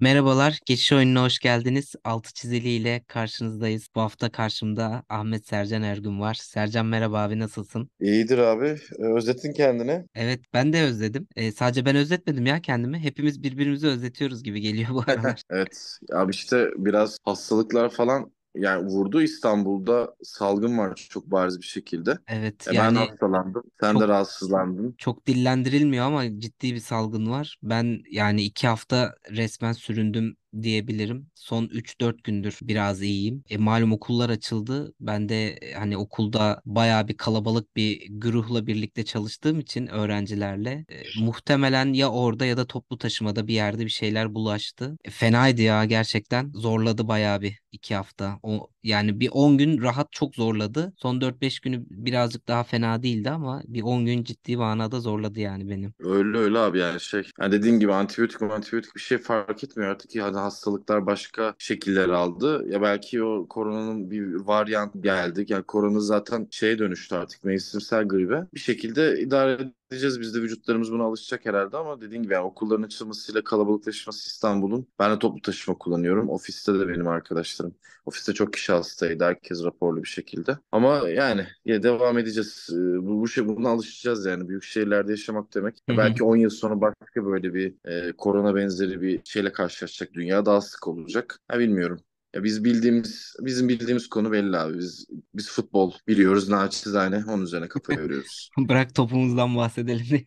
Merhabalar, Geçiş Oyununa hoş geldiniz. Altı çizili ile karşınızdayız. Bu hafta karşımda Ahmet Sercan Ergün var. Sercan merhaba abi, nasılsın? İyidir abi. Ee, Özletin kendini. Evet, ben de özledim. E, sadece ben özletmedim ya kendimi. Hepimiz birbirimizi özletiyoruz gibi geliyor bu aralar. evet, abi işte biraz hastalıklar falan yani vurdu İstanbul'da salgın var çok bariz bir şekilde. Evet e yani ben hastalandım. Sen çok, de rahatsızlandın. Çok dillendirilmiyor ama ciddi bir salgın var. Ben yani iki hafta resmen süründüm diyebilirim. Son 3-4 gündür biraz iyiyim. E, malum okullar açıldı. Ben de e, hani okulda bayağı bir kalabalık bir güruhla birlikte çalıştığım için öğrencilerle e, muhtemelen ya orada ya da toplu taşımada bir yerde bir şeyler bulaştı. E, fenaydı ya gerçekten. Zorladı bayağı bir iki hafta. O yani bir 10 gün rahat çok zorladı. Son 4-5 günü birazcık daha fena değildi ama bir 10 gün ciddi manada zorladı yani benim. Öyle öyle abi yani şey. Yani dediğin gibi antibiyotik antibiyotik bir şey fark etmiyor artık. Yani sonra hastalıklar başka şekiller aldı. Ya belki o koronanın bir varyant geldi. Yani korona zaten şeye dönüştü artık mevsimsel gribe. Bir şekilde idare edeceğiz. Biz de vücutlarımız buna alışacak herhalde ama dediğim gibi yani okulların açılmasıyla kalabalıklaşması İstanbul'un. Ben de toplu taşıma kullanıyorum. Ofiste de benim arkadaşlarım. Ofiste çok kişi hastaydı. Herkes raporlu bir şekilde. Ama yani ya devam edeceğiz. Ee, bu, bu şey buna alışacağız yani. Büyük şehirlerde yaşamak demek. Hı-hı. Belki 10 yıl sonra başka böyle bir e, korona benzeri bir şeyle karşılaşacak dünya daha sık olacak. Ha bilmiyorum. Ya biz bildiğimiz, bizim bildiğimiz konu belli abi. Biz biz futbol biliyoruz naçizane. Onun üzerine kafa yoruyoruz. Bırak topumuzdan bahsedelim.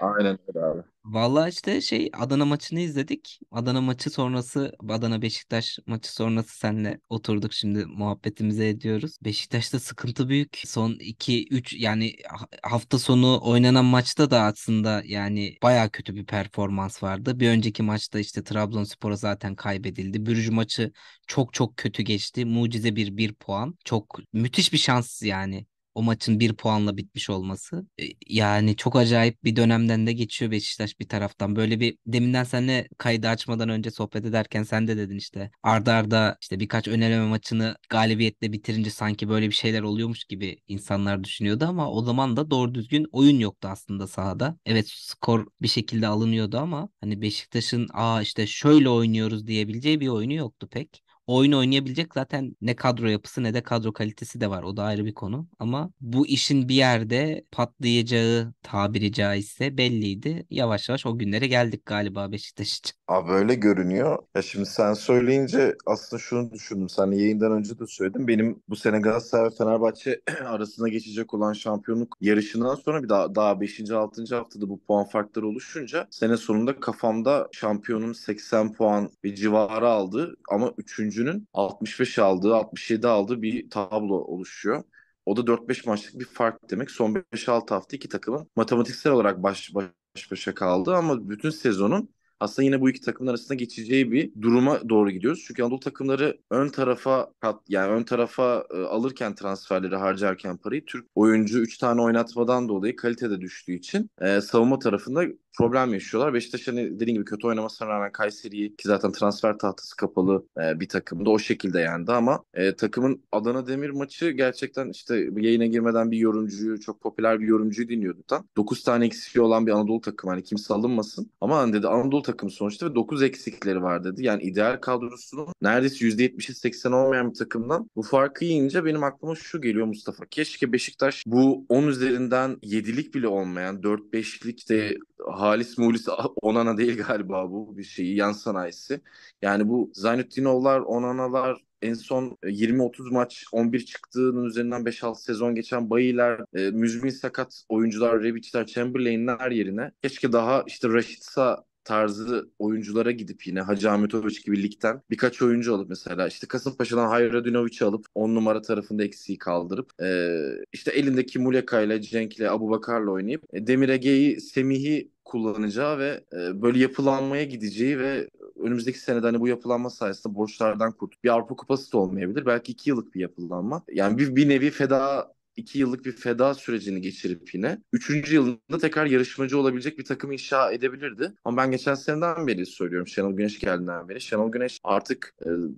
Aynen öyle abi. Vallahi işte şey Adana maçını izledik. Adana maçı sonrası Adana Beşiktaş maçı sonrası senle oturduk şimdi muhabbetimizi ediyoruz. Beşiktaş'ta sıkıntı büyük. Son 2 3 yani hafta sonu oynanan maçta da aslında yani baya kötü bir performans vardı. Bir önceki maçta işte Trabzonspor'a zaten kaybedildi. Bürücü maçı çok çok kötü geçti. Mucize bir bir puan. Çok müthiş bir şans yani o maçın bir puanla bitmiş olması. E, yani çok acayip bir dönemden de geçiyor Beşiktaş bir taraftan. Böyle bir deminden senle kaydı açmadan önce sohbet ederken sen de dedin işte arda arda işte birkaç öneleme maçını galibiyetle bitirince sanki böyle bir şeyler oluyormuş gibi insanlar düşünüyordu ama o zaman da doğru düzgün oyun yoktu aslında sahada. Evet skor bir şekilde alınıyordu ama hani Beşiktaş'ın aa işte şöyle oynuyoruz diyebileceği bir oyunu yoktu pek oyun oynayabilecek zaten ne kadro yapısı ne de kadro kalitesi de var. O da ayrı bir konu. Ama bu işin bir yerde patlayacağı tabiri caizse belliydi. Yavaş yavaş o günlere geldik galiba Beşiktaş için. Abi böyle görünüyor. Ya şimdi sen söyleyince aslında şunu düşündüm. Sen yayından önce de söyledim. Benim bu sene Galatasaray Fenerbahçe arasına geçecek olan şampiyonluk yarışından sonra bir daha daha 5. 6. haftada bu puan farkları oluşunca sene sonunda kafamda şampiyonum 80 puan ve civarı aldı ama üçüncünün 65 aldığı, 67 aldığı bir tablo oluşuyor. O da 4-5 maçlık bir fark demek. Son 5-6 hafta iki takımın matematiksel olarak baş, baş başa kaldı ama bütün sezonun aslında yine bu iki takım arasında geçeceği bir duruma doğru gidiyoruz. Çünkü Anadolu takımları ön tarafa kat yani ön tarafa e, alırken transferleri harcarken parayı Türk oyuncu 3 tane oynatmadan dolayı kalitede düştüğü için e, savunma tarafında problem yaşıyorlar. Beşiktaş hani dediğim gibi kötü oynamasına rağmen Kayseri'yi ki zaten transfer tahtası kapalı e, bir takımda o şekilde yendi ama e, takımın Adana Demir maçı gerçekten işte yayına girmeden bir yorumcuyu çok popüler bir yorumcuyu dinliyordum tam. 9 tane eksiği olan bir Anadolu takımı hani kimse alınmasın ama hani dedi Anadolu takımı sonuçta ve 9 eksikleri var dedi. Yani ideal kadrosunun neredeyse %70'i 80 olmayan bir takımdan bu farkı yiyince benim aklıma şu geliyor Mustafa. Keşke Beşiktaş bu 10 üzerinden 7'lik bile olmayan 4-5'lik de halis mulis Onana değil galiba bu bir şeyi yan sanayisi. Yani bu Zaynuttinovlar, Onanalar en son 20-30 e, maç 11 çıktığının üzerinden 5-6 sezon geçen bayiler, e, müzmin sakat oyuncular, Rebic'ler, Chamberlain'ler yerine keşke daha işte Raşitsa tarzı oyunculara gidip yine Hacı Ahmetoviç gibi ligden birkaç oyuncu alıp mesela işte Kasımpaşa'dan Hayra Dünoviç'i alıp on numara tarafında eksiği kaldırıp e, işte elindeki Muleka ile Cenk ile Abu Bakar'la oynayıp e, Demir Ege'yi, Semih'i kullanacağı ve e, böyle yapılanmaya gideceği ve önümüzdeki senede hani bu yapılanma sayesinde borçlardan kurtulup bir Avrupa Kupası da olmayabilir. Belki iki yıllık bir yapılanma. Yani bir, bir nevi feda iki yıllık bir feda sürecini geçirip yine üçüncü yılında tekrar yarışmacı olabilecek bir takım inşa edebilirdi. Ama ben geçen seneden beri söylüyorum Şenol Güneş geldiğinden beri. Şenol Güneş artık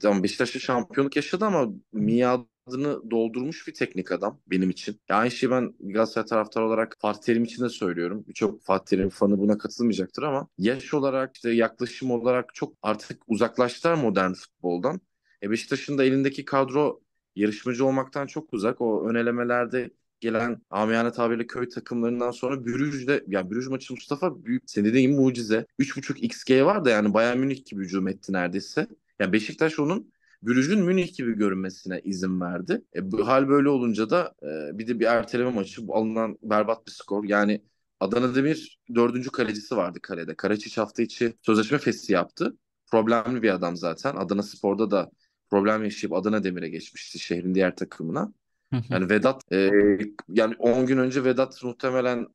e, Beşiktaş'ta şampiyonluk yaşadı ama miadı adını doldurmuş bir teknik adam benim için. Yani aynı şeyi ben Galatasaray taraftar olarak Fatih Terim için de söylüyorum. Birçok Fatih Terim fanı buna katılmayacaktır ama yaş olarak işte yaklaşım olarak çok artık uzaklaştılar modern futboldan. E Beşiktaş'ın da elindeki kadro yarışmacı olmaktan çok uzak. O önelemelerde gelen amiyane tabirle köy takımlarından sonra Brüj'de ya Brüj maçı Mustafa büyük senin dediğin gibi mucize. 3.5 XG var da yani Bayern Münih gibi hücum etti neredeyse. ya Beşiktaş onun Brüj'ün Münih gibi görünmesine izin verdi. E, bu hal böyle olunca da e, bir de bir erteleme maçı alınan berbat bir skor. Yani Adana Demir dördüncü kalecisi vardı kalede. Karaçiç hafta içi sözleşme fesi yaptı. Problemli bir adam zaten. Adana Spor'da da problem yaşayıp Adana Demir'e geçmişti şehrin diğer takımına. Yani Vedat e, yani 10 gün önce Vedat muhtemelen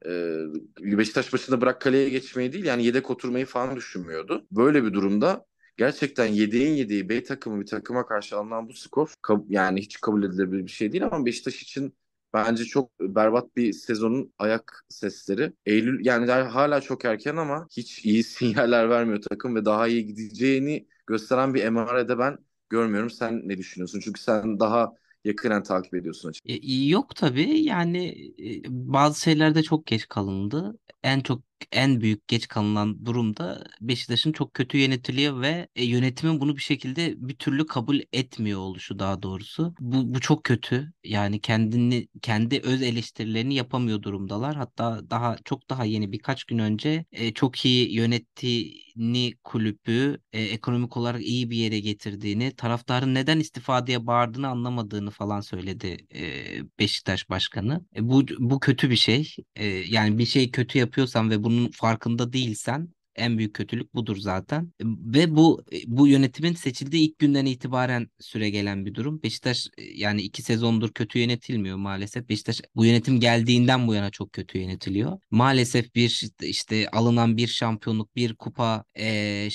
e, Beşiktaş başında bırak kaleye geçmeyi değil yani yedek oturmayı falan düşünmüyordu. Böyle bir durumda gerçekten yediğin yediği Bey takımı bir takıma karşı alınan bu skor yani hiç kabul edilebilir bir şey değil ama Beşiktaş için bence çok berbat bir sezonun ayak sesleri. Eylül yani hala çok erken ama hiç iyi sinyaller vermiyor takım ve daha iyi gideceğini gösteren bir emarede ben görmüyorum. Sen ne düşünüyorsun? Çünkü sen daha yakından takip ediyorsun açıkçası. E, yok tabii yani e, bazı şeylerde çok geç kalındı. En çok en büyük geç kalınan durumda Beşiktaş'ın çok kötü yönetiliyor ve e, yönetimin bunu bir şekilde bir türlü kabul etmiyor oluşu daha doğrusu. Bu, bu çok kötü. Yani kendini kendi öz eleştirilerini yapamıyor durumdalar. Hatta daha çok daha yeni birkaç gün önce e, çok iyi yönettiğini kulübü e, ekonomik olarak iyi bir yere getirdiğini, taraftarın neden istifadeye bağırdığını anlamadığını falan söyledi e, Beşiktaş başkanı. E, bu bu kötü bir şey. E, yani bir şey kötü yapıyorsan ve bunu bunun farkında değilsen en büyük kötülük budur zaten. E, ve bu e, bu yönetimin seçildiği ilk günden itibaren süre gelen bir durum. Beşiktaş e, yani iki sezondur kötü yönetilmiyor maalesef. Beşiktaş bu yönetim geldiğinden bu yana çok kötü yönetiliyor. Maalesef bir işte alınan bir şampiyonluk, bir kupa e,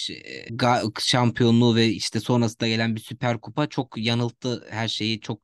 şampiyonluğu ve işte sonrasında gelen bir süper kupa çok yanılttı her şeyi. Çok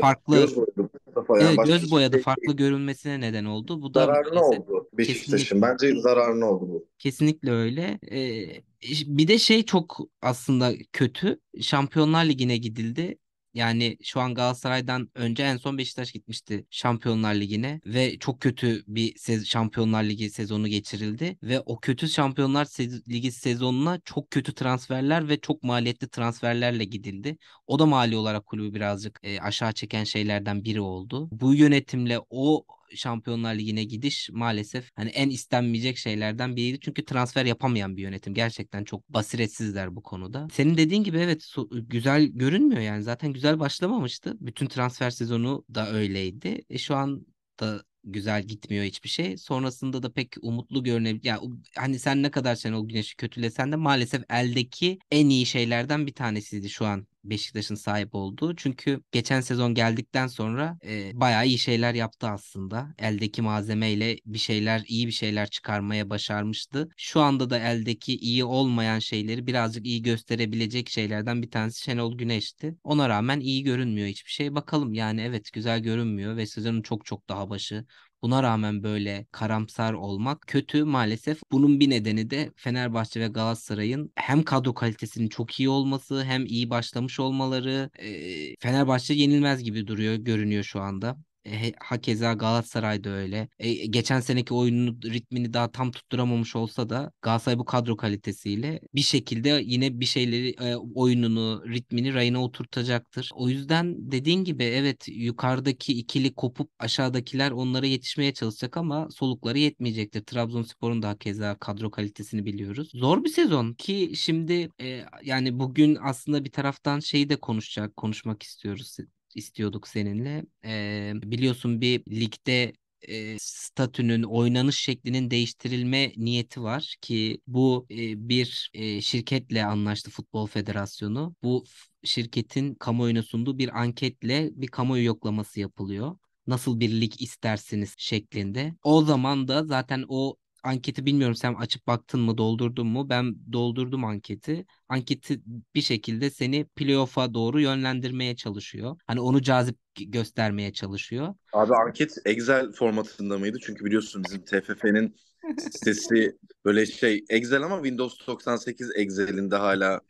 farklı göz boyadı, şey farklı, evet, göz boyadı, farklı görünmesine neden oldu. Bu da maalesef... oldu Beşiktaş'ın. Bence zararını oldu bu. Kesinlikle öyle. Ee, bir de şey çok aslında kötü. Şampiyonlar Ligi'ne gidildi. Yani şu an Galatasaray'dan önce en son Beşiktaş gitmişti Şampiyonlar Ligi'ne ve çok kötü bir sez Şampiyonlar Ligi sezonu geçirildi ve o kötü Şampiyonlar sez Ligi sezonuna çok kötü transferler ve çok maliyetli transferlerle gidildi. O da mali olarak kulübü birazcık e, aşağı çeken şeylerden biri oldu. Bu yönetimle o Şampiyonlar Ligi'ne gidiş maalesef hani en istenmeyecek şeylerden biriydi. Çünkü transfer yapamayan bir yönetim. Gerçekten çok basiretsizler bu konuda. Senin dediğin gibi evet güzel görünmüyor yani. Zaten güzel başlamamıştı. Bütün transfer sezonu da öyleydi. E, şu an da güzel gitmiyor hiçbir şey. Sonrasında da pek umutlu görünebilir. Yani hani sen ne kadar sen o güneşi kötülesen de maalesef eldeki en iyi şeylerden bir tanesiydi şu an Beşiktaş'ın sahip olduğu. Çünkü geçen sezon geldikten sonra e, bayağı iyi şeyler yaptı aslında. Eldeki malzemeyle bir şeyler, iyi bir şeyler çıkarmaya başarmıştı. Şu anda da eldeki iyi olmayan şeyleri birazcık iyi gösterebilecek şeylerden bir tanesi Şenol Güneş'ti. Ona rağmen iyi görünmüyor hiçbir şey. Bakalım yani evet güzel görünmüyor ve sezonun çok çok daha başı. Buna rağmen böyle karamsar olmak kötü maalesef. Bunun bir nedeni de Fenerbahçe ve Galatasaray'ın hem kadro kalitesinin çok iyi olması hem iyi başlamış olmaları. E, Fenerbahçe yenilmez gibi duruyor, görünüyor şu anda. He, hakeza Galatasaray'da öyle. E, geçen seneki oyunun ritmini daha tam tutturamamış olsa da Galatasaray bu kadro kalitesiyle bir şekilde yine bir şeyleri e, oyununu, ritmini rayına oturtacaktır. O yüzden dediğin gibi evet yukarıdaki ikili kopup aşağıdakiler onlara yetişmeye çalışacak ama solukları yetmeyecektir. Trabzonspor'un da Keza kadro kalitesini biliyoruz. Zor bir sezon ki şimdi e, yani bugün aslında bir taraftan şeyi de konuşacak, konuşmak istiyoruz istiyorduk seninle. E, biliyorsun bir ligde e, statünün oynanış şeklinin değiştirilme niyeti var ki bu e, bir e, şirketle anlaştı Futbol Federasyonu. Bu şirketin kamuoyuna sunduğu bir anketle bir kamuoyu yoklaması yapılıyor nasıl bir lig istersiniz şeklinde. O zaman da zaten o anketi bilmiyorum sen açıp baktın mı doldurdun mu? Ben doldurdum anketi. Anketi bir şekilde seni playoff'a doğru yönlendirmeye çalışıyor. Hani onu cazip göstermeye çalışıyor. Abi anket Excel formatında mıydı? Çünkü biliyorsun bizim TFF'nin sitesi böyle şey Excel ama Windows 98 Excel'inde hala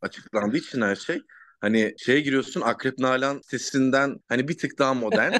açıklandığı için her şey. Hani şeye giriyorsun Akrep Nalan sitesinden hani bir tık daha modern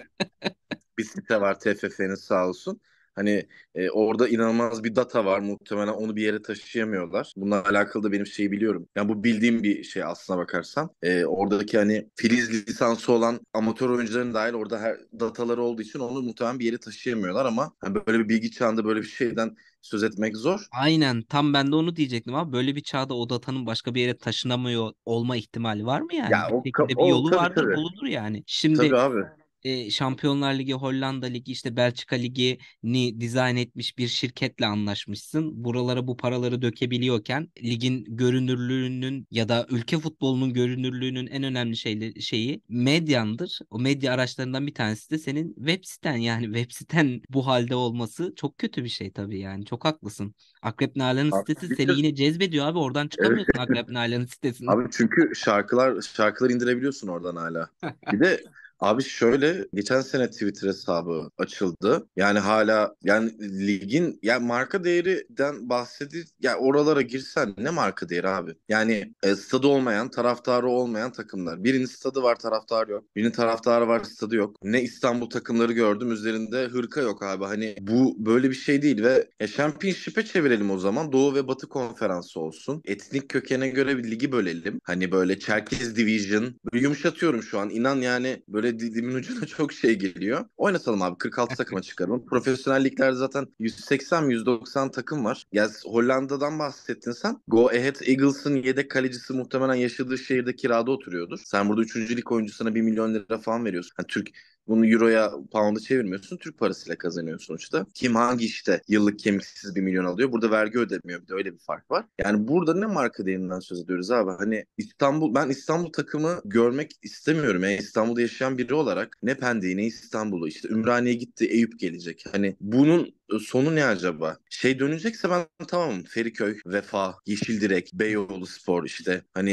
bir site var TFF'nin sağ olsun. Hani e, orada inanılmaz bir data var. Muhtemelen onu bir yere taşıyamıyorlar. Bununla alakalı da benim şeyi biliyorum. Yani bu bildiğim bir şey aslına bakarsan. E, oradaki hani Filiz lisansı olan amatör oyuncuların dahil orada her dataları olduğu için onu muhtemelen bir yere taşıyamıyorlar ama yani böyle bir bilgi çağında böyle bir şeyden söz etmek zor. Aynen. Tam ben de onu diyecektim ama Böyle bir çağda o datanın başka bir yere taşınamıyor olma ihtimali var mı yani? Ya o, bir, o, bir yolu tabii, vardır, tabii. bulunur yani. Şimdi tabii abi e, Şampiyonlar Ligi, Hollanda Ligi, işte Belçika Ligi'ni dizayn etmiş bir şirketle anlaşmışsın. Buralara bu paraları dökebiliyorken ligin görünürlüğünün ya da ülke futbolunun görünürlüğünün en önemli şeyleri, şeyi medyandır. O medya araçlarından bir tanesi de senin web siten yani web siten bu halde olması çok kötü bir şey tabii yani çok haklısın. Akrep Nalan'ın sitesi seni yine cezbediyor abi oradan çıkamıyorsun evet. Akrep Nalan'ın sitesinden. Abi çünkü şarkılar şarkılar indirebiliyorsun oradan hala. Bir de Abi şöyle geçen sene Twitter hesabı açıldı. Yani hala yani ligin yani marka değerinden bahsedi yani oralara girsen ne marka değeri abi? Yani e, stadı olmayan, taraftarı olmayan takımlar. Birinin stadı var, taraftarı yok. Birinin taraftarı var, stadı yok. Ne İstanbul takımları gördüm üzerinde hırka yok abi. Hani bu böyle bir şey değil ve e, Championship'e çevirelim o zaman. Doğu ve Batı konferansı olsun. Etnik kökene göre bir ligi bölelim. Hani böyle Çerkez Division. Böyle yumuşatıyorum şu an. İnan yani böyle böyle dilimin ucuna çok şey geliyor. Oynatalım abi 46 takıma çıkaralım. Profesyonelliklerde zaten 180-190 takım var. Ya yani Hollanda'dan bahsettin sen. Go Ahead Eagles'ın yedek kalecisi muhtemelen yaşadığı şehirde kirada oturuyordur. Sen burada 3. lig oyuncusuna 1 milyon lira falan veriyorsun. Yani Türk bunu euroya pound'a çevirmiyorsun. Türk parasıyla kazanıyor sonuçta. Kim hangi işte yıllık kemiksiz bir milyon alıyor. Burada vergi ödemiyor. Bir de öyle bir fark var. Yani burada ne marka değerinden söz ediyoruz abi? Hani İstanbul ben İstanbul takımı görmek istemiyorum. Yani İstanbul'da yaşayan biri olarak ne Pendik'i ne İstanbul'u işte Ümraniye gitti Eyüp gelecek. Hani bunun ee, sonu ne acaba? Şey dönecekse ben tamam Feriköy, Vefa, Yeşildirek, Beyoğlu Spor işte hani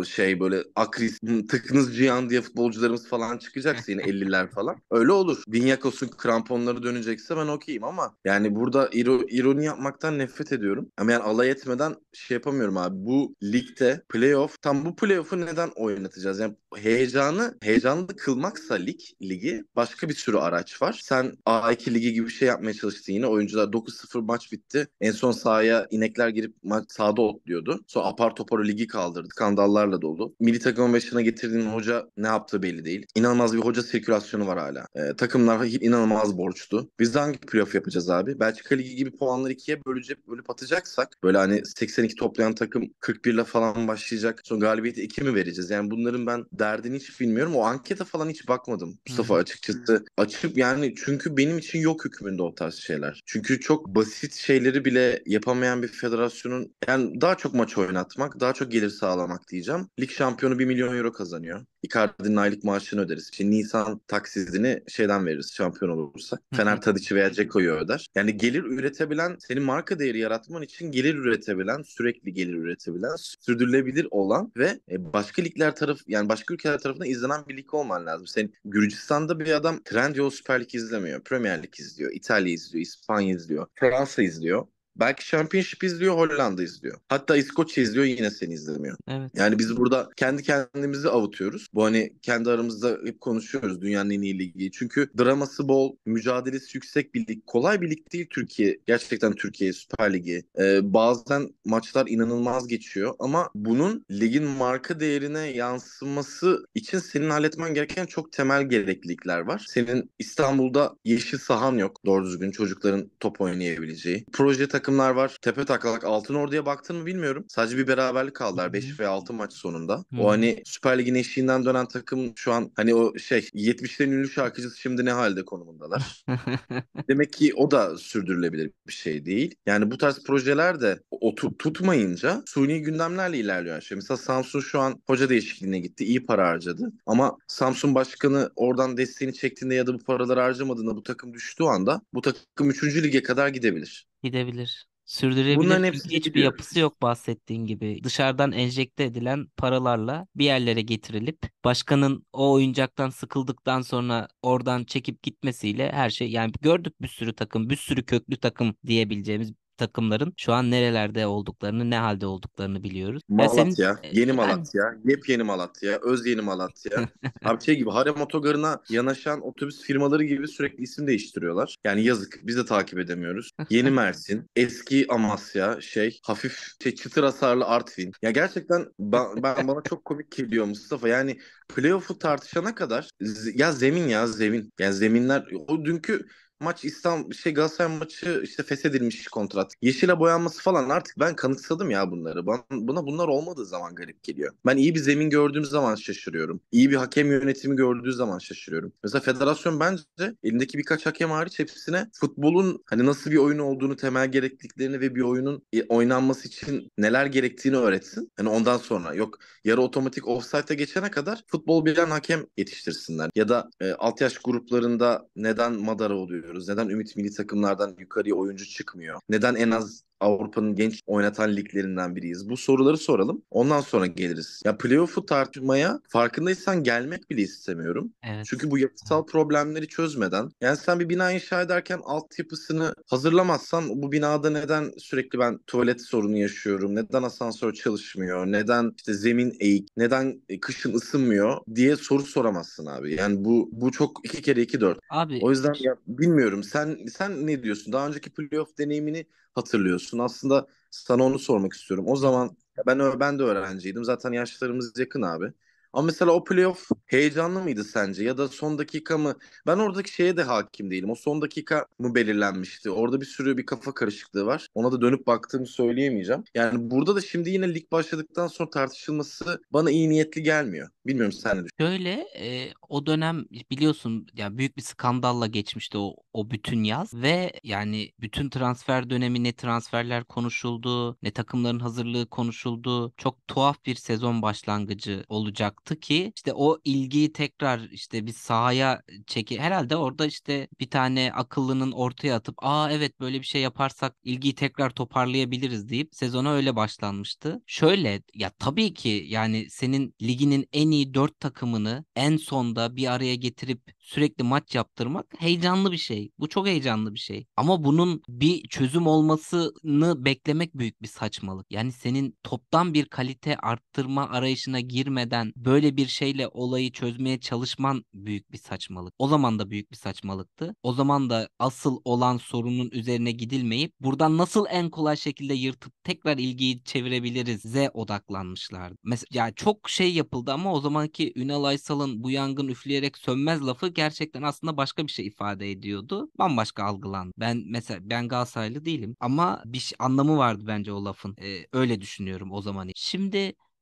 e, şey böyle Akris, Tıknız Cihan diye futbolcularımız falan çıkacaksa yine 50'ler falan. Öyle olur. Vinyakos'un kramponları dönecekse ben okeyim ama yani burada ironi yapmaktan nefret ediyorum. Ama yani alay etmeden şey yapamıyorum abi. Bu ligde playoff tam bu playoff'u neden oynatacağız? Yani heyecanı heyecanlı kılmaksa lig ligi başka bir sürü araç var. Sen A2 ligi gibi bir şey yapmaya çalıştın yine. Oyuncular 9-0 maç bitti. En son sahaya inekler girip maç sahada otluyordu. Sonra apar topar ligi kaldırdı. Skandallarla dolu. Milli takımın başına getirdiğin hoca ne yaptığı belli değil. İnanılmaz bir hoca sirkülasyonu var hala. Ee, takımlar inanılmaz borçlu. Biz de hangi playoff yapacağız abi? Belçika Ligi gibi puanları ikiye bölecek, bölüp atacaksak böyle hani 82 toplayan takım 41 ile falan başlayacak. Sonra galibiyeti 2 mi vereceğiz? Yani bunların ben derdini hiç bilmiyorum. O ankete falan hiç bakmadım Mustafa açıkçası. Açıp yani çünkü benim için yok hükmünde o tarz şeyler şeyler. Çünkü çok basit şeyleri bile yapamayan bir federasyonun yani daha çok maç oynatmak, daha çok gelir sağlamak diyeceğim. Lig şampiyonu 1 milyon euro kazanıyor. Icardi'nin aylık maaşını öderiz. İşte Nisan taksizini şeyden veririz şampiyon olursa. Fener Tadiç'i veya Ceko'yu öder. Yani gelir üretebilen, senin marka değeri yaratman için gelir üretebilen, sürekli gelir üretebilen, sürdürülebilir olan ve e, başka ligler taraf yani başka ülkeler tarafından izlenen bir lig olman lazım. Senin Gürcistan'da bir adam Trendyol Süper Lig izlemiyor. Premier Lig izliyor. İtalya izliyor. İspanya izliyor. Fransa izliyor. Belki Championship izliyor Hollanda izliyor. Hatta İskoçya izliyor yine seni izlemiyor. Evet. Yani biz burada kendi kendimizi avutuyoruz. Bu hani kendi aramızda hep konuşuyoruz dünyanın en iyi ligi. Çünkü draması bol, mücadelesi yüksek bir lig. Kolay bir lig değil Türkiye. Gerçekten Türkiye Süper Ligi. Ee, bazen maçlar inanılmaz geçiyor ama bunun ligin marka değerine yansıması için senin halletmen gereken çok temel gereklilikler var. Senin İstanbul'da yeşil sahan yok doğru düzgün çocukların top oynayabileceği. Proje takımlar var. Tepe taklak Altın Ordu'ya baktın mı bilmiyorum. Sadece bir beraberlik kaldılar 5 ve 6 maç sonunda. Hmm. O hani Süper Lig'in eşiğinden dönen takım şu an hani o şey 70'lerin ünlü şarkıcısı şimdi ne halde konumundalar. Demek ki o da sürdürülebilir bir şey değil. Yani bu tarz projeler de otur tutmayınca suni gündemlerle ilerliyor. Şey. Mesela Samsung şu an hoca değişikliğine gitti. iyi para harcadı. Ama Samsung başkanı oradan desteğini çektiğinde ya da bu paraları harcamadığında bu takım düştüğü anda bu takım 3. lige kadar gidebilir. Gidebilir. sürdürebilir. Bunların hepsi hiçbir gidiyor. yapısı yok bahsettiğin gibi. Dışarıdan enjekte edilen paralarla bir yerlere getirilip başkanın o oyuncaktan sıkıldıktan sonra oradan çekip gitmesiyle her şey yani gördük bir sürü takım, bir sürü köklü takım diyebileceğimiz takımların şu an nerelerde olduklarını, ne halde olduklarını biliyoruz. Malatya, ya senin... E, yeni Malatya, yani... yepyeni Malatya, öz yeni Malatya. Abi şey gibi harem otogarına yanaşan otobüs firmaları gibi sürekli isim değiştiriyorlar. Yani yazık biz de takip edemiyoruz. Yeni Mersin, eski Amasya, şey hafif şey, çıtır hasarlı Artvin. Ya gerçekten ben, ben bana çok komik geliyor Mustafa. Yani playoff'u tartışana kadar ya zemin ya zemin. Yani zeminler o dünkü maç İstanbul şey Galatasaray maçı işte feshedilmiş kontrat. Yeşile boyanması falan artık ben kanıksadım ya bunları. Bana, buna bunlar olmadığı zaman garip geliyor. Ben iyi bir zemin gördüğüm zaman şaşırıyorum. İyi bir hakem yönetimi gördüğü zaman şaşırıyorum. Mesela federasyon bence elindeki birkaç hakem hariç hepsine futbolun hani nasıl bir oyun olduğunu, temel gerekliliklerini ve bir oyunun e, oynanması için neler gerektiğini öğretsin. Hani ondan sonra yok yarı otomatik offside'e geçene kadar futbol bilen hakem yetiştirsinler. Ya da e, alt yaş gruplarında neden madara oluyor? göremiyoruz? Neden ümit milli takımlardan yukarıya oyuncu çıkmıyor? Neden en az Avrupa'nın genç oynatan liglerinden biriyiz. Bu soruları soralım. Ondan sonra geliriz. Ya playoff'u tartmaya farkındaysan gelmek bile istemiyorum. Evet. Çünkü bu yapısal problemleri çözmeden yani sen bir bina inşa ederken altyapısını hazırlamazsan bu binada neden sürekli ben tuvalet sorunu yaşıyorum? Neden asansör çalışmıyor? Neden işte zemin eğik? Neden e, kışın ısınmıyor diye soru soramazsın abi. Yani bu bu çok iki kere iki dört. Abi o yüzden ya, bilmiyorum. Sen sen ne diyorsun? Daha önceki playoff deneyimini hatırlıyorsun yapıyorsun? Aslında sana onu sormak istiyorum. O zaman ben ben de öğrenciydim. Zaten yaşlarımız yakın abi. Ama mesela o playoff heyecanlı mıydı sence? Ya da son dakika mı? Ben oradaki şeye de hakim değilim. O son dakika mı belirlenmişti? Orada bir sürü bir kafa karışıklığı var. Ona da dönüp baktığımı söyleyemeyeceğim. Yani burada da şimdi yine lig başladıktan sonra tartışılması bana iyi niyetli gelmiyor. Bilmiyorum sen ne düşünüyorsun? Şöyle e, o dönem biliyorsun yani büyük bir skandalla geçmişti o, o bütün yaz ve yani bütün transfer dönemi ne transferler konuşuldu ne takımların hazırlığı konuşuldu. Çok tuhaf bir sezon başlangıcı olacak baktı ki işte o ilgiyi tekrar işte bir sahaya çeki herhalde orada işte bir tane akıllının ortaya atıp aa evet böyle bir şey yaparsak ilgiyi tekrar toparlayabiliriz deyip sezona öyle başlanmıştı. Şöyle ya tabii ki yani senin liginin en iyi 4 takımını en sonda bir araya getirip sürekli maç yaptırmak heyecanlı bir şey. Bu çok heyecanlı bir şey. Ama bunun bir çözüm olmasını beklemek büyük bir saçmalık. Yani senin toptan bir kalite arttırma arayışına girmeden böyle bir şeyle olayı çözmeye çalışman büyük bir saçmalık. O zaman da büyük bir saçmalıktı. O zaman da asıl olan sorunun üzerine gidilmeyip buradan nasıl en kolay şekilde yırtıp tekrar ilgiyi çevirebiliriz ze odaklanmışlardı. Mesela yani çok şey yapıldı ama o zamanki Ünal Aysal'ın bu yangın üfleyerek sönmez lafı gerçekten aslında başka bir şey ifade ediyordu. Bambaşka algılandı. Ben mesela ben Galatasaraylı değilim ama bir şey, anlamı vardı bence o lafın. Ee, öyle düşünüyorum o zaman. Şimdi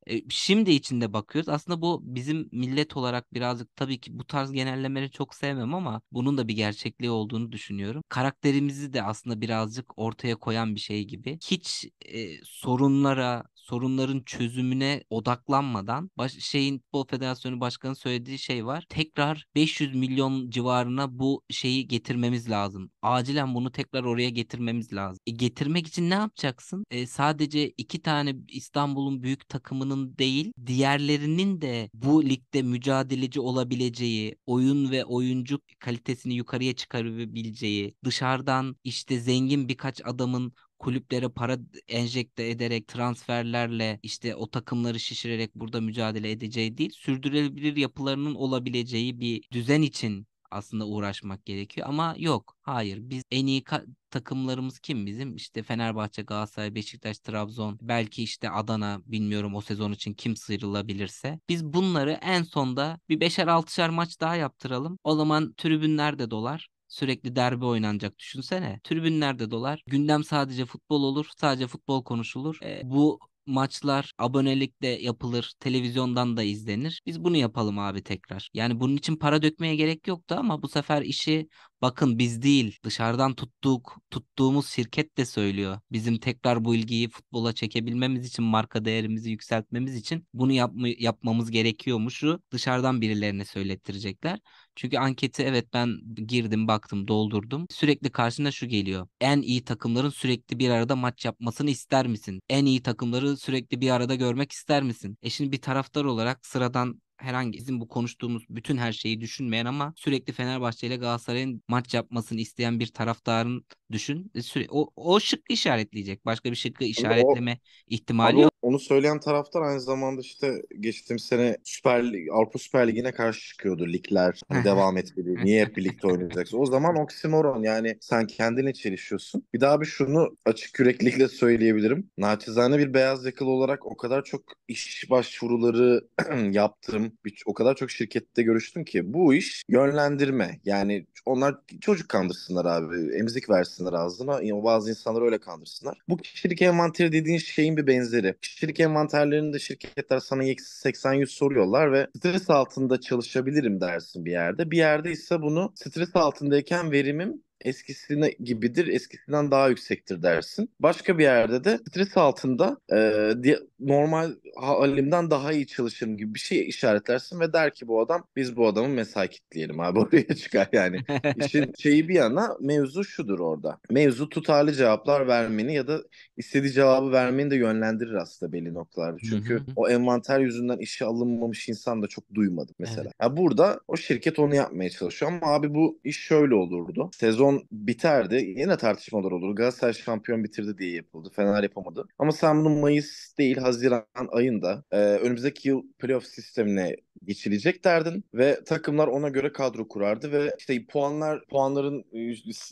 e, şimdi içinde bakıyoruz. Aslında bu bizim millet olarak birazcık tabii ki bu tarz genellemeleri çok sevmem ama bunun da bir gerçekliği olduğunu düşünüyorum. Karakterimizi de aslında birazcık ortaya koyan bir şey gibi. Hiç e, sorunlara, sorunların çözümüne odaklanmadan baş, şeyin Futbol Federasyonu Başkanı söylediği şey var. Tekrar 500 milyon civarına bu şeyi getirmemiz lazım. Acilen bunu tekrar oraya getirmemiz lazım. E, getirmek için ne yapacaksın? E, sadece iki tane İstanbul'un büyük takımının değil diğerlerinin de bu ligde mücadeleci olabileceği, oyun ve oyuncu kalitesini yukarıya çıkarabileceği, dışarıdan işte zengin birkaç adamın kulüplere para enjekte ederek transferlerle işte o takımları şişirerek burada mücadele edeceği değil sürdürülebilir yapılarının olabileceği bir düzen için aslında uğraşmak gerekiyor ama yok. Hayır. Biz en iyi takımlarımız kim bizim? işte Fenerbahçe, Galatasaray, Beşiktaş, Trabzon, belki işte Adana bilmiyorum o sezon için kim sıyrılabilirse. Biz bunları en sonda bir beşer altışar maç daha yaptıralım. O zaman tribünler de dolar. Sürekli derbi oynanacak düşünsene. Tribünlerde dolar. Gündem sadece futbol olur. Sadece futbol konuşulur. E, bu maçlar abonelikle yapılır, televizyondan da izlenir. Biz bunu yapalım abi tekrar. Yani bunun için para dökmeye gerek yoktu ama bu sefer işi Bakın biz değil dışarıdan tuttuk, tuttuğumuz şirket de söylüyor. Bizim tekrar bu ilgiyi futbola çekebilmemiz için, marka değerimizi yükseltmemiz için bunu yapma, yapmamız gerekiyormuşu dışarıdan birilerine söylettirecekler. Çünkü anketi evet ben girdim baktım doldurdum. Sürekli karşına şu geliyor. En iyi takımların sürekli bir arada maç yapmasını ister misin? En iyi takımları sürekli bir arada görmek ister misin? E şimdi bir taraftar olarak sıradan herhangi bizim bu konuştuğumuz bütün her şeyi düşünmeyen ama sürekli Fenerbahçe ile Galatasaray'ın maç yapmasını isteyen bir taraftarın düşün. E, süre, o, o şıkkı işaretleyecek. Başka bir şıkkı işaretleme o, ihtimali yok onu söyleyen taraftar aynı zamanda işte geçtiğim sene Süper Lig, Avrupa Süper Ligi'ne karşı çıkıyordu ligler hani devam etmeli. Niye hep birlikte oynayacaksın? O zaman oksimoron yani sen kendine çelişiyorsun. Bir daha bir şunu açık yüreklilikle söyleyebilirim. Naçizane bir beyaz yakalı olarak o kadar çok iş başvuruları yaptım. O kadar çok şirkette görüştüm ki bu iş yönlendirme. Yani onlar çocuk kandırsınlar abi. Emzik versinler ağzına. Yani bazı insanları öyle kandırsınlar. Bu kişilik envanteri dediğin şeyin bir benzeri kişilik envanterlerinde şirketler sana 80-100 soruyorlar ve stres altında çalışabilirim dersin bir yerde. Bir yerde ise bunu stres altındayken verimim eskisine gibidir, eskisinden daha yüksektir dersin. Başka bir yerde de stres altında e, normal halimden daha iyi çalışırım gibi bir şey işaretlersin ve der ki bu adam biz bu adamı mesai kitleyelim abi oraya çıkar yani. İşin şeyi bir yana mevzu şudur orada. Mevzu tutarlı cevaplar vermeni ya da istediği cevabı vermeni de yönlendirir aslında belli noktalarda. Çünkü o envanter yüzünden işe alınmamış insan da çok duymadım mesela. Evet. Ya burada o şirket onu yapmaya çalışıyor ama abi bu iş şöyle olurdu. Sezon sezon biterdi. Yine tartışmalar olur. Galatasaray şampiyon bitirdi diye yapıldı. Fener yapamadı. Ama sen bunu Mayıs değil Haziran ayında e, önümüzdeki yıl playoff sistemine geçilecek derdin ve takımlar ona göre kadro kurardı ve işte puanlar puanların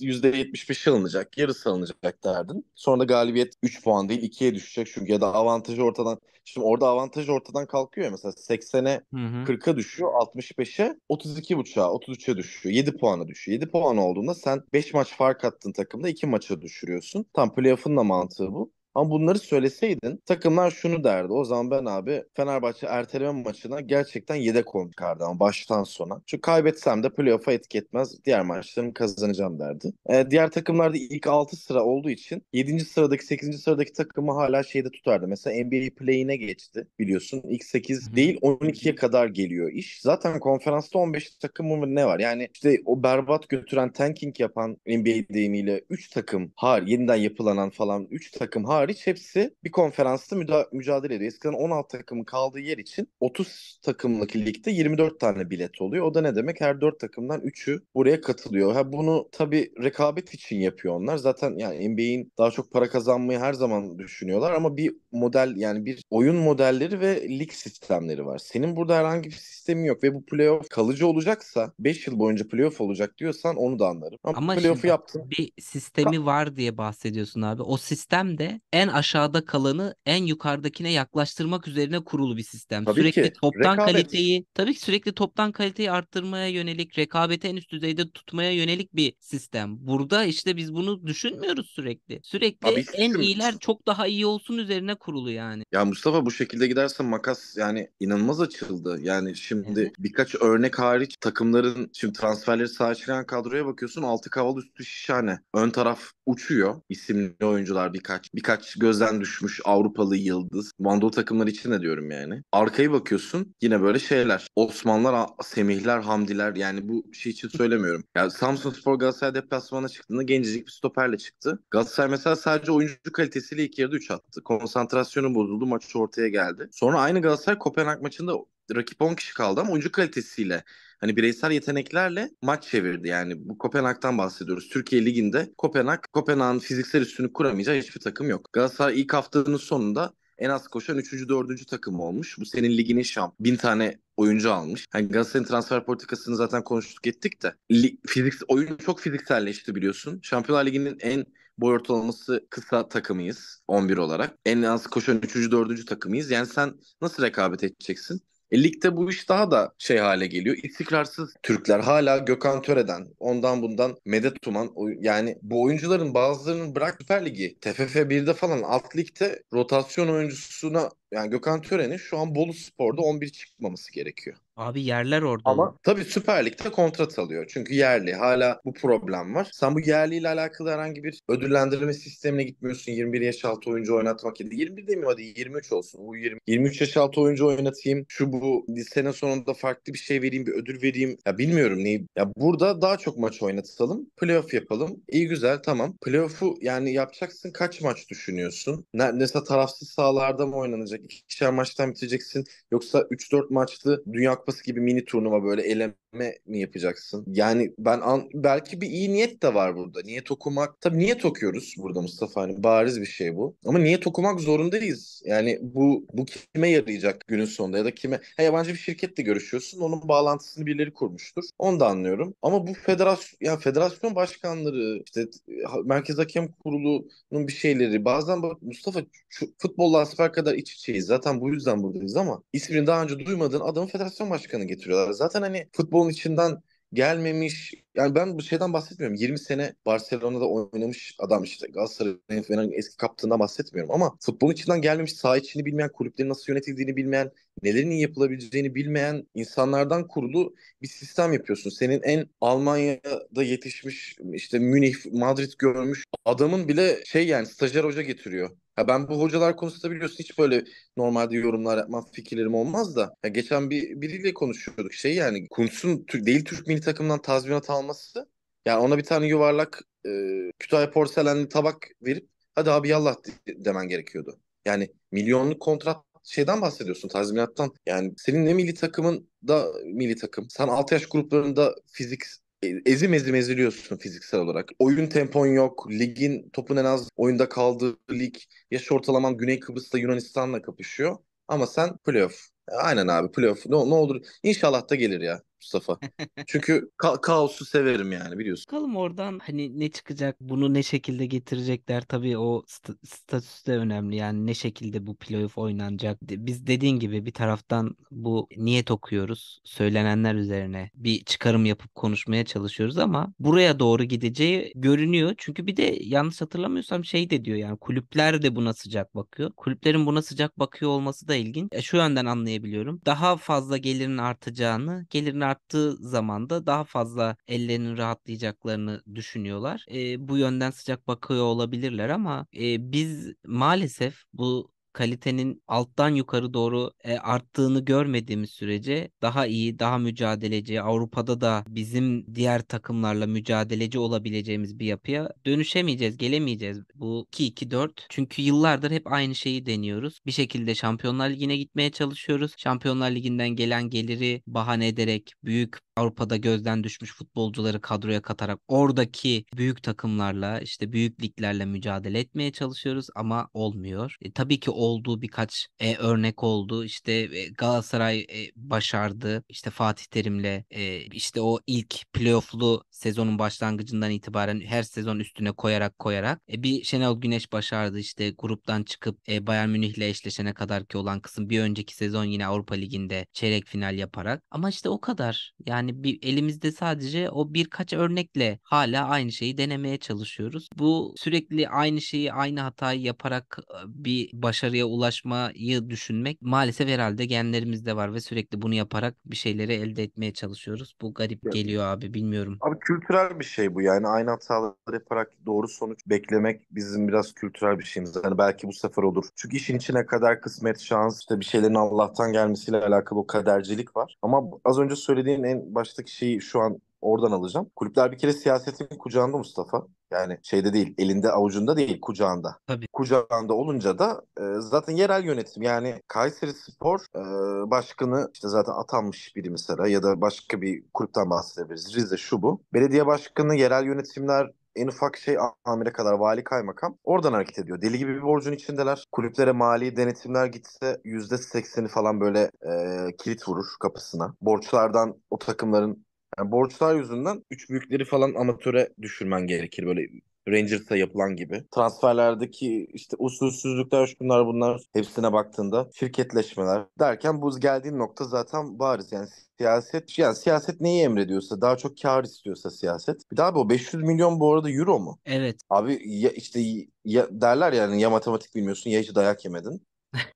%75'i alınacak, yarısı alınacak derdin. Sonra da galibiyet 3 puan değil 2'ye düşecek çünkü ya da avantajı ortadan şimdi orada avantaj ortadan kalkıyor ya mesela 80'e 40'a düşüyor 65'e 32.5'a 33'e düşüyor 7 puana düşüyor. 7 puan olduğunda sen 5 maç fark attın takımda 2 maça düşürüyorsun. Tam playoff'ın da mantığı bu. Ama bunları söyleseydin takımlar şunu derdi. O zaman ben abi Fenerbahçe erteleme maçına gerçekten yedek oyun çıkardı ama baştan sona. Çünkü kaybetsem de playoff'a etki etmez. Diğer maçlarımı kazanacağım derdi. Ee, diğer takımlarda ilk 6 sıra olduğu için 7. sıradaki 8. sıradaki takımı hala şeyde tutardı. Mesela NBA play'ine geçti biliyorsun. ilk 8 değil 12'ye kadar geliyor iş. Zaten konferansta 15 takımı ne var? Yani işte o berbat götüren tanking yapan NBA deyimiyle 3 takım har yeniden yapılanan falan 3 takım har hariç hepsi bir konferansta müda- mücadele ediyor. Eskiden 16 takımın kaldığı yer için 30 takımlık ligde 24 tane bilet oluyor. O da ne demek? Her 4 takımdan 3'ü buraya katılıyor. Ha bunu tabii rekabet için yapıyor onlar. Zaten yani NBA'in daha çok para kazanmayı her zaman düşünüyorlar ama bir model yani bir oyun modelleri ve lig sistemleri var. Senin burada herhangi bir sistemin yok ve bu playoff kalıcı olacaksa 5 yıl boyunca playoff olacak diyorsan onu da anlarım. Ama, ama playoff'u yaptın. Bir sistemi var diye bahsediyorsun abi. O sistem de en aşağıda kalanı en yukarıdakine yaklaştırmak üzerine kurulu bir sistem. Tabii sürekli ki. toptan Rekabet. kaliteyi, tabii ki sürekli toptan kaliteyi arttırmaya yönelik, rekabeti en üst düzeyde tutmaya yönelik bir sistem. Burada işte biz bunu düşünmüyoruz sürekli. Sürekli Abi, en şimdi... iyiler çok daha iyi olsun üzerine kurulu yani. Ya Mustafa bu şekilde gidersen makas yani inanılmaz açıldı. Yani şimdi evet. birkaç örnek hariç takımların şimdi transferleri sahaya kadroya bakıyorsun altı kaval üstü şişhane. Ön taraf uçuyor. isimli oyuncular birkaç birkaç birkaç gözden düşmüş Avrupalı yıldız. Van takımları için de diyorum yani. Arkaya bakıyorsun yine böyle şeyler. Osmanlılar, Semihler, Hamdiler yani bu şey için söylemiyorum. Yani Samsun Spor Galatasaray deplasmana çıktığında gencecik bir stoperle çıktı. Galatasaray mesela sadece oyuncu kalitesiyle ilk yarıda 3 attı. Konsantrasyonu bozuldu maç ortaya geldi. Sonra aynı Galatasaray Kopenhag maçında rakip 10 kişi kaldı ama oyuncu kalitesiyle hani bireysel yeteneklerle maç çevirdi. Yani bu Kopenhag'dan bahsediyoruz. Türkiye Ligi'nde Kopenhag, Kopenhag'ın fiziksel üstünü kuramayacağı hiçbir takım yok. Galatasaray ilk haftanın sonunda en az koşan 3. 4. takım olmuş. Bu senin liginin şamp. Bin tane oyuncu almış. Hani Galatasaray'ın transfer politikasını zaten konuştuk ettik de. Lig, fizik, oyun çok fizikselleşti biliyorsun. Şampiyonlar Ligi'nin en boy ortalaması kısa takımıyız 11 olarak. En az koşan 3. 4. takımıyız. Yani sen nasıl rekabet edeceksin? E, ligde bu iş daha da şey hale geliyor. İstikrarsız Türkler hala Gökhan Töre'den, ondan bundan Medet Tuman. Yani bu oyuncuların bazılarının bırak Süper Ligi, TFF 1'de falan alt ligde rotasyon oyuncusuna yani Gökhan Tören'in şu an Bolu Spor'da 11 çıkmaması gerekiyor. Abi yerler orada. Ama tabii Süper Lig'de kontrat alıyor. Çünkü yerli. Hala bu problem var. Sen bu yerli ile alakalı herhangi bir ödüllendirme sistemine gitmiyorsun. 21 yaş altı oyuncu oynatmak ya değil mi demeyeyim hadi 23 olsun. Bu 20, 23 yaş altı oyuncu oynatayım. Şu bu sene sonunda farklı bir şey vereyim, bir ödül vereyim. Ya bilmiyorum neyi. Ya burada daha çok maç oynatalım. Playoff yapalım. İyi güzel tamam. Playoff'u yani yapacaksın kaç maç düşünüyorsun? Ne, mesela tarafsız sahalarda mı oynanacak? olacak? İkişer maçtan biteceksin. Yoksa 3-4 maçlı Dünya Kupası gibi mini turnuva böyle eleme mi yapacaksın? Yani ben an, belki bir iyi niyet de var burada. Niyet okumak. Tabii niyet okuyoruz burada Mustafa hani bariz bir şey bu. Ama niyet okumak zorundayız. Yani bu bu kime yarayacak günün sonunda ya da kime? Ha, yabancı bir şirketle görüşüyorsun. Onun bağlantısını birileri kurmuştur. Onu da anlıyorum. Ama bu federasyon ya federasyon başkanları işte Merkez Hakem Kurulu'nun bir şeyleri bazen bak Mustafa futbolla asfer kadar iç içeyiz. Zaten bu yüzden buradayız ama ismini daha önce duymadığın adamı federasyon başkanı getiriyorlar. Zaten hani futbol onun içinden gelmemiş. Yani ben bu şeyden bahsetmiyorum. 20 sene Barcelona'da oynamış adam işte Galatasaray'ın falan eski kaptanından bahsetmiyorum ama futbolun içinden gelmemiş, saha içini bilmeyen, kulüplerin nasıl yönetildiğini bilmeyen, nelerin yapılabileceğini bilmeyen insanlardan kurulu bir sistem yapıyorsun. Senin en Almanya'da yetişmiş işte Münih, Madrid görmüş adamın bile şey yani stajyer hoca getiriyor. Ha ben bu hocalar konusunda biliyorsun hiç böyle normalde yorumlar yapmam fikirlerim olmaz da. Ya geçen bir biriyle konuşuyorduk. Şey yani Kuntz'un değil Türk milli takımından tazminat alması. Yani ona bir tane yuvarlak e, Kütahya porselenli tabak verip hadi abi yallah demen gerekiyordu. Yani milyonluk kontrat şeyden bahsediyorsun tazminattan. Yani senin ne milli takımın da milli takım. Sen 6 yaş gruplarında fizik ezim ezim eziliyorsun fiziksel olarak. Oyun tempon yok. Ligin topun en az oyunda kaldığı lig. Yaş ortalaman Güney Kıbrıs'ta Yunanistan'la kapışıyor. Ama sen playoff. Aynen abi playoff. Ne, ne olur. İnşallah da gelir ya. Mustafa. Çünkü ka- kaosu severim yani biliyorsun. Bakalım oradan hani ne çıkacak, bunu ne şekilde getirecekler. Tabii o st- statüs de önemli. Yani ne şekilde bu playoff oynanacak. Biz dediğin gibi bir taraftan bu niyet okuyoruz. Söylenenler üzerine bir çıkarım yapıp konuşmaya çalışıyoruz ama buraya doğru gideceği görünüyor. Çünkü bir de yanlış hatırlamıyorsam şey de diyor yani kulüpler de buna sıcak bakıyor. Kulüplerin buna sıcak bakıyor olması da ilginç. E, şu yönden anlayabiliyorum. Daha fazla gelirin artacağını, gelirin arttığı zaman da daha fazla ellerinin rahatlayacaklarını düşünüyorlar. E, bu yönden sıcak bakıyor olabilirler ama e, biz maalesef bu kalitenin alttan yukarı doğru e, arttığını görmediğimiz sürece daha iyi, daha mücadeleci, Avrupa'da da bizim diğer takımlarla mücadeleci olabileceğimiz bir yapıya dönüşemeyeceğiz, gelemeyeceğiz. Bu 2-2-4 çünkü yıllardır hep aynı şeyi deniyoruz. Bir şekilde Şampiyonlar Ligi'ne gitmeye çalışıyoruz. Şampiyonlar Ligi'nden gelen geliri bahane ederek büyük Avrupa'da gözden düşmüş futbolcuları kadroya katarak oradaki büyük takımlarla işte büyük liglerle mücadele etmeye çalışıyoruz ama olmuyor. E, tabii ki olduğu birkaç e, örnek oldu. İşte e, Galatasaray e, başardı. İşte Fatih Terim'le e, işte o ilk playoff'lu sezonun başlangıcından itibaren her sezon üstüne koyarak koyarak e, bir Şenol Güneş başardı. İşte gruptan çıkıp e, Bayern Münih'le eşleşene kadar ki olan kısım bir önceki sezon yine Avrupa Ligi'nde çeyrek final yaparak ama işte o kadar. Yani yani bir elimizde sadece o birkaç örnekle hala aynı şeyi denemeye çalışıyoruz. Bu sürekli aynı şeyi aynı hatayı yaparak e, bir başarıya ulaşmayı düşünmek maalesef herhalde genlerimizde var ve sürekli bunu yaparak bir şeyleri elde etmeye çalışıyoruz. Bu garip evet. geliyor abi bilmiyorum. Abi kültürel bir şey bu yani aynı hataları yaparak doğru sonuç beklemek bizim biraz kültürel bir şeyimiz. Yani belki bu sefer olur. Çünkü işin içine kadar kısmet, şans, işte bir şeylerin Allah'tan gelmesiyle alakalı o kadercilik var. Ama az önce söylediğin en baştaki şeyi şu an oradan alacağım. Kulüpler bir kere siyasetin kucağında Mustafa. Yani şeyde değil, elinde avucunda değil, kucağında. Tabii. Kucağında olunca da e, zaten yerel yönetim yani Kayseri Spor e, başkanı işte zaten atanmış biri mesela ya da başka bir kulüpten bahsedebiliriz. Rize şu bu. Belediye başkanı, yerel yönetimler en ufak şey amire kadar vali kaymakam oradan hareket ediyor. Deli gibi bir borcun içindeler. Kulüplere mali denetimler gitse yüzde sekseni falan böyle e, kilit vurur kapısına. Borçlardan o takımların yani borçlar yüzünden üç büyükleri falan amatöre düşürmen gerekir. Böyle Rangers'a yapılan gibi. Transferlerdeki işte usulsüzlükler şunlar bunlar hepsine baktığında şirketleşmeler derken bu geldiğin nokta zaten bariz. Yani siyaset yani siyaset neyi emrediyorsa daha çok kar istiyorsa siyaset. Bir daha bu 500 milyon bu arada euro mu? Evet. Abi ya işte ya derler yani ya matematik bilmiyorsun ya hiç dayak yemedin.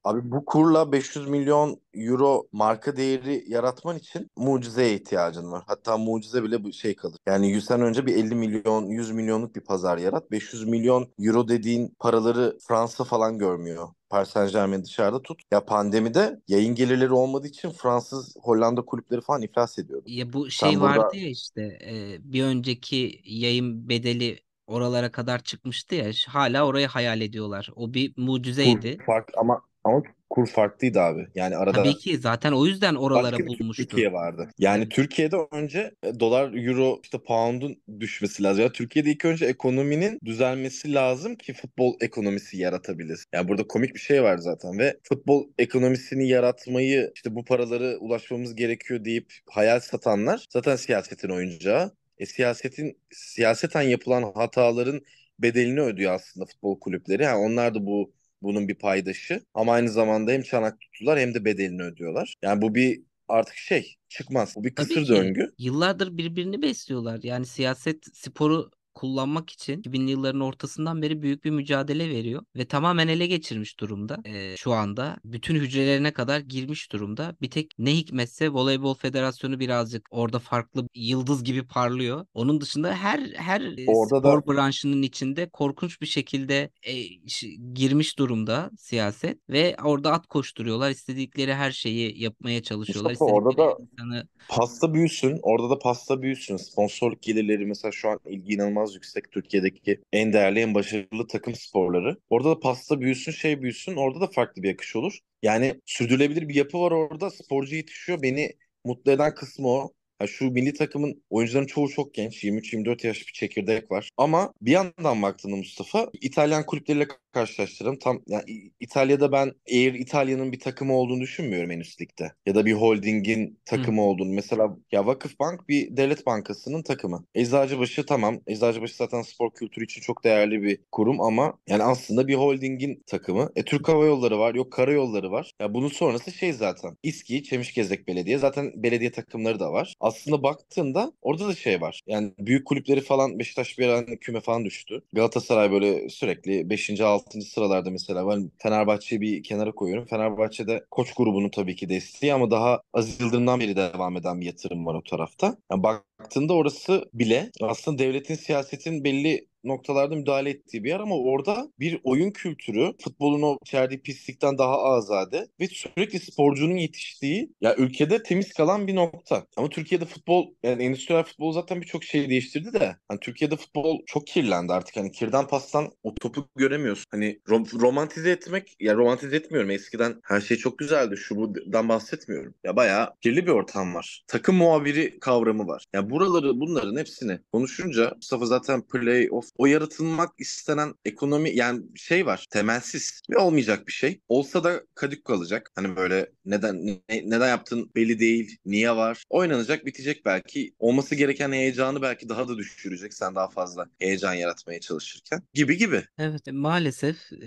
Abi bu kurla 500 milyon euro marka değeri yaratman için mucizeye ihtiyacın var. Hatta mucize bile bu şey kalır. Yani 100 önce bir 50 milyon, 100 milyonluk bir pazar yarat. 500 milyon euro dediğin paraları Fransa falan görmüyor. Paris Saint Germain dışarıda tut. Ya pandemide yayın gelirleri olmadığı için Fransız, Hollanda kulüpleri falan iflas ediyordu. Ya bu şey Sen vardı burada... ya işte e, bir önceki yayın bedeli oralara kadar çıkmıştı ya. Hala orayı hayal ediyorlar. O bir mucizeydi. Kur fark ama ama kur farklıydı abi. Yani arada Tabii ki zaten o yüzden oralara Başka bulmuştu. Türkiye vardı. Yani evet. Türkiye'de önce e, dolar, euro, işte pound'un düşmesi lazım. Ya yani Türkiye'de ilk önce ekonominin düzelmesi lazım ki futbol ekonomisi yaratabilir. Yani burada komik bir şey var zaten ve futbol ekonomisini yaratmayı işte bu paraları ulaşmamız gerekiyor deyip hayal satanlar zaten siyasetin oyuncağı e, siyasetin siyaseten yapılan hataların bedelini ödüyor aslında futbol kulüpleri. Yani onlar da bu bunun bir paydaşı ama aynı zamanda hem çanak tutular hem de bedelini ödüyorlar. Yani bu bir artık şey çıkmaz. Bu bir kısır Tabii ki, döngü. Yıllardır birbirini besliyorlar. Yani siyaset sporu kullanmak için 2000'li yılların ortasından beri büyük bir mücadele veriyor ve tamamen ele geçirmiş durumda. E, şu anda bütün hücrelerine kadar girmiş durumda. Bir tek ne hikmetse voleybol federasyonu birazcık orada farklı yıldız gibi parlıyor. Onun dışında her her e, orada spor da... branşının içinde korkunç bir şekilde e, girmiş durumda siyaset ve orada at koşturuyorlar. istedikleri her şeyi yapmaya çalışıyorlar. Mustafa, orada da insanı... pasta büyüsün. Orada da pasta büyüsün. Sponsorluk gelirleri mesela şu an ilgi inanılmaz inanılmaz yüksek. Türkiye'deki en değerli, en başarılı takım sporları. Orada da pasta büyüsün, şey büyüsün. Orada da farklı bir akış olur. Yani sürdürülebilir bir yapı var orada. Sporcu yetişiyor. Beni mutlu eden kısmı o. Yani şu milli takımın oyuncuların çoğu çok genç. 23-24 yaş bir çekirdek var. Ama bir yandan baktığında Mustafa İtalyan kulüpleriyle karşılaştırırım. Tam yani İtalya'da ben Air İtalya'nın bir takımı olduğunu düşünmüyorum henüz ligde. Ya da bir holdingin takımı Hı. olduğunu. Mesela ya Vakıfbank bir devlet bankasının takımı. Eczacıbaşı tamam. Eczacıbaşı zaten spor kültürü için çok değerli bir kurum ama yani aslında bir holdingin takımı. E Türk Hava Yolları var. Yok karayolları var. Ya bunun sonrası şey zaten. İSKİ, Çemişgezek Belediye. Zaten belediye takımları da var. Aslında baktığında orada da şey var. Yani büyük kulüpleri falan Beşiktaş bir an hani küme falan düştü. Galatasaray böyle sürekli 5. 6 16. sıralarda mesela ben Fenerbahçe'yi bir kenara koyuyorum. Fenerbahçe'de koç grubunun tabii ki desteği ama daha Aziz Yıldırım'dan beri devam eden bir yatırım var o tarafta. Yani bak baktığında orası bile aslında devletin siyasetin belli noktalarda müdahale ettiği bir yer ama orada bir oyun kültürü futbolun o içerdiği pislikten daha azade ve sürekli sporcunun yetiştiği ya ülkede temiz kalan bir nokta. Ama Türkiye'de futbol yani endüstriyel futbol zaten birçok şeyi değiştirdi de hani Türkiye'de futbol çok kirlendi artık hani kirden pastan o topu göremiyorsun. Hani rom- romantize etmek ya romantize etmiyorum eskiden her şey çok güzeldi şu buradan bahsetmiyorum. Ya bayağı kirli bir ortam var. Takım muhabiri kavramı var. Ya yani buraları bunların hepsini konuşunca Mustafa zaten playoff o yaratılmak istenen ekonomi yani şey var temelsiz ve olmayacak bir şey. Olsa da kadük kalacak. Hani böyle neden ne, neden yaptın belli değil. Niye var? Oynanacak bitecek belki. Olması gereken heyecanı belki daha da düşürecek. Sen daha fazla heyecan yaratmaya çalışırken. Gibi gibi. Evet maalesef e,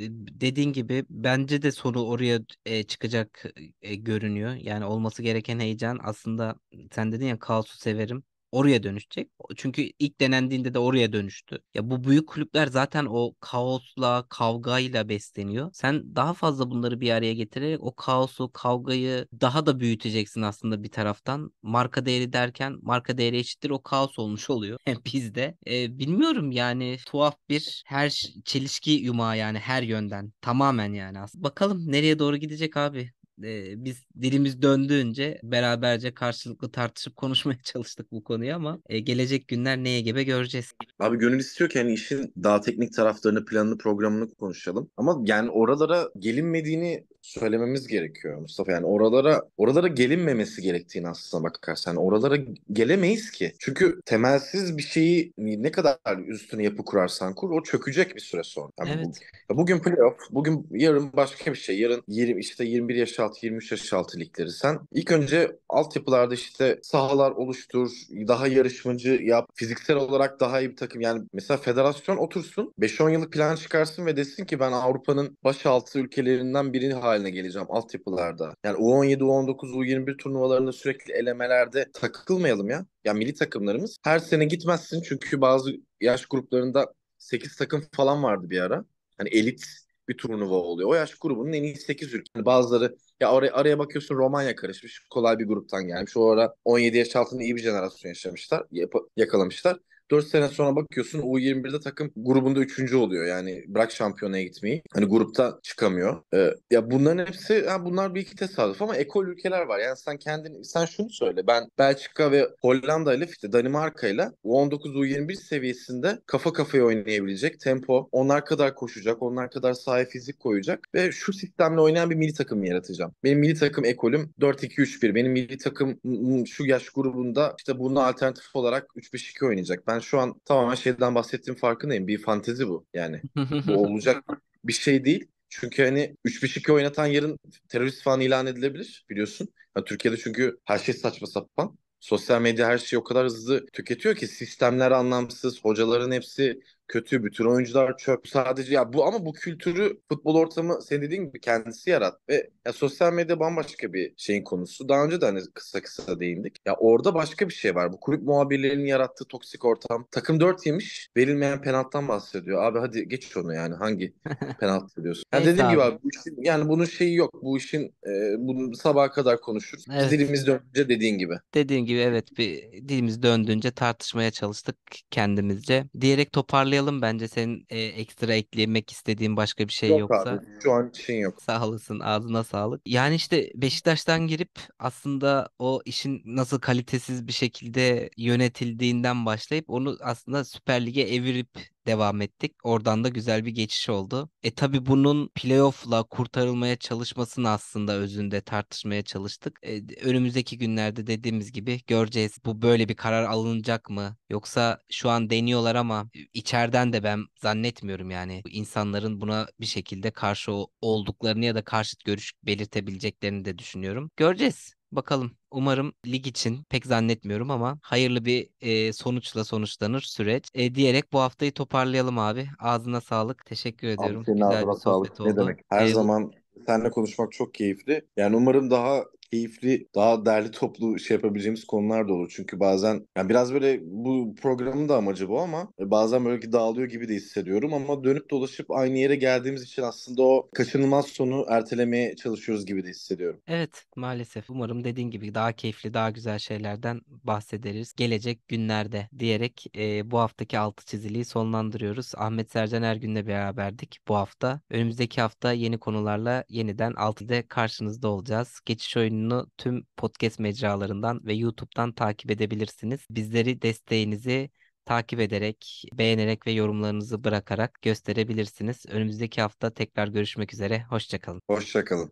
dediğin gibi bence de soru oraya e, çıkacak e, görünüyor. Yani olması gereken heyecan aslında sen dedin ya kaosu severim oraya dönüşecek. Çünkü ilk denendiğinde de oraya dönüştü. Ya bu büyük kulüpler zaten o kaosla, kavgayla besleniyor. Sen daha fazla bunları bir araya getirerek o kaosu, kavgayı daha da büyüteceksin aslında bir taraftan. Marka değeri derken marka değeri eşittir o kaos olmuş oluyor bizde. E, bilmiyorum yani tuhaf bir her çelişki yumağı yani her yönden tamamen yani aslında. Bakalım nereye doğru gidecek abi e, biz dilimiz döndüğünce beraberce karşılıklı tartışıp konuşmaya çalıştık bu konuyu ama e, gelecek günler neye gebe göreceğiz. Abi gönül istiyor ki hani işin daha teknik taraflarını, planını, programını konuşalım. Ama yani oralara gelinmediğini söylememiz gerekiyor Mustafa. Yani oralara oralara gelinmemesi gerektiğini aslına bakarsan. oralara gelemeyiz ki. Çünkü temelsiz bir şeyi ne kadar üstüne yapı kurarsan kur o çökecek bir süre sonra. Yani evet. bu, bugün playoff, bugün yarın başka bir şey. Yarın 20 işte 21 yaş altı, 23 yaş altı ligleri sen ilk önce altyapılarda işte sahalar oluştur, daha yarışmacı yap, fiziksel olarak daha iyi bir takım. Yani mesela federasyon otursun, 5-10 yıllık plan çıkarsın ve desin ki ben Avrupa'nın baş altı ülkelerinden birini hal haline geleceğim altyapılarda. Yani U17, U19, U21 turnuvalarında sürekli elemelerde takılmayalım ya. Ya milli takımlarımız her sene gitmezsin çünkü bazı yaş gruplarında 8 takım falan vardı bir ara. Hani elit bir turnuva oluyor. O yaş grubunun en iyi 8 ülke. Yani bazıları ya oraya, araya bakıyorsun Romanya karışmış. Kolay bir gruptan gelmiş. O ara 17 yaş altında iyi bir jenerasyon yaşamışlar. Yap- yakalamışlar. 4 sene sonra bakıyorsun U21'de takım grubunda 3. oluyor. Yani bırak şampiyonaya gitmeyi. Hani grupta çıkamıyor. Ee, ya bunların hepsi ha bunlar bir iki tesadüf ama ekol ülkeler var. Yani sen kendini sen şunu söyle. Ben Belçika ve Hollanda ile işte Danimarka ile U19 U21 seviyesinde kafa kafaya oynayabilecek tempo, onlar kadar koşacak, onlar kadar sahaya fizik koyacak ve şu sistemle oynayan bir milli takım yaratacağım. Benim milli takım ekolüm 4-2-3-1. Benim milli takım şu yaş grubunda işte bunu alternatif olarak 3-5-2 oynayacak. Ben ben şu an tamamen şeyden bahsettiğim farkındayım. Bir fantezi bu yani. bu olacak bir şey değil. Çünkü hani 3-5-2 oynatan yarın terörist falan ilan edilebilir biliyorsun. Yani Türkiye'de çünkü her şey saçma sapan. Sosyal medya her şeyi o kadar hızlı tüketiyor ki sistemler anlamsız, hocaların hepsi kötü, bütün oyuncular çöp. Sadece ya bu ama bu kültürü futbol ortamı senin dediğin gibi kendisi yarat ve ya sosyal medya bambaşka bir şeyin konusu. Daha önce de hani kısa kısa değindik. Ya orada başka bir şey var. Bu kulüp muhabirlerinin yarattığı toksik ortam. Takım 4 yemiş, verilmeyen penaltıdan bahsediyor. Abi hadi geç onu yani hangi penaltı diyorsun? Yani dediğim gibi abi bu işin, yani bunun şeyi yok. Bu işin e, bunu sabaha kadar konuşuruz. Evet. Dilimiz döndüğünce dediğin gibi. Dediğin gibi evet bir dilimiz döndüğünce tartışmaya çalıştık kendimizce. Diyerek toparlayalım toparlayalım bence. Senin e, ekstra eklemek istediğin başka bir şey yok yoksa. Abi, şu an için yok. Sağ olasın. Ağzına sağlık. Yani işte Beşiktaş'tan girip aslında o işin nasıl kalitesiz bir şekilde yönetildiğinden başlayıp onu aslında Süper Lig'e evirip devam ettik. Oradan da güzel bir geçiş oldu. E tabi bunun playoff'la kurtarılmaya çalışmasını aslında özünde tartışmaya çalıştık. E, önümüzdeki günlerde dediğimiz gibi göreceğiz. Bu böyle bir karar alınacak mı? Yoksa şu an deniyorlar ama içeriden de ben zannetmiyorum yani insanların buna bir şekilde karşı olduklarını ya da karşıt görüş belirtebileceklerini de düşünüyorum. Göreceğiz. Bakalım. Umarım lig için pek zannetmiyorum ama hayırlı bir e, sonuçla sonuçlanır süreç. E, diyerek bu haftayı toparlayalım abi. Ağzına sağlık. Teşekkür ediyorum. Abi senin Güzel ağzına bir sohbet sağlık. Ne demek? Her Eyvallah. zaman seninle konuşmak çok keyifli. Yani umarım daha keyifli, daha derli toplu şey yapabileceğimiz konular da olur. Çünkü bazen yani biraz böyle bu programın da amacı bu ama e, bazen böyle ki dağılıyor gibi de hissediyorum ama dönüp dolaşıp aynı yere geldiğimiz için aslında o kaçınılmaz sonu ertelemeye çalışıyoruz gibi de hissediyorum. Evet maalesef. Umarım dediğin gibi daha keyifli, daha güzel şeylerden bahsederiz gelecek günlerde diyerek e, bu haftaki altı çiziliği sonlandırıyoruz. Ahmet Sercan Ergün'le beraberdik bu hafta. Önümüzdeki hafta yeni konularla yeniden altıda karşınızda olacağız. Geçiş oyunu yayınını tüm podcast mecralarından ve YouTube'dan takip edebilirsiniz. Bizleri desteğinizi takip ederek, beğenerek ve yorumlarınızı bırakarak gösterebilirsiniz. Önümüzdeki hafta tekrar görüşmek üzere. Hoşçakalın. Hoşçakalın.